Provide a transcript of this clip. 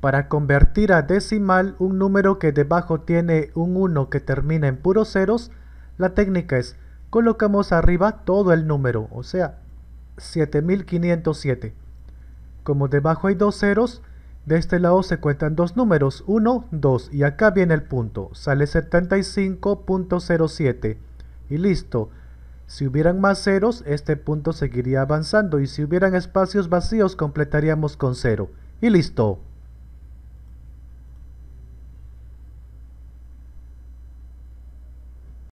Para convertir a decimal un número que debajo tiene un 1 que termina en puros ceros, la técnica es colocamos arriba todo el número, o sea, 7507. Como debajo hay dos ceros, de este lado se cuentan dos números, 1, 2, y acá viene el punto, sale 75.07. Y listo. Si hubieran más ceros, este punto seguiría avanzando, y si hubieran espacios vacíos, completaríamos con 0, Y listo.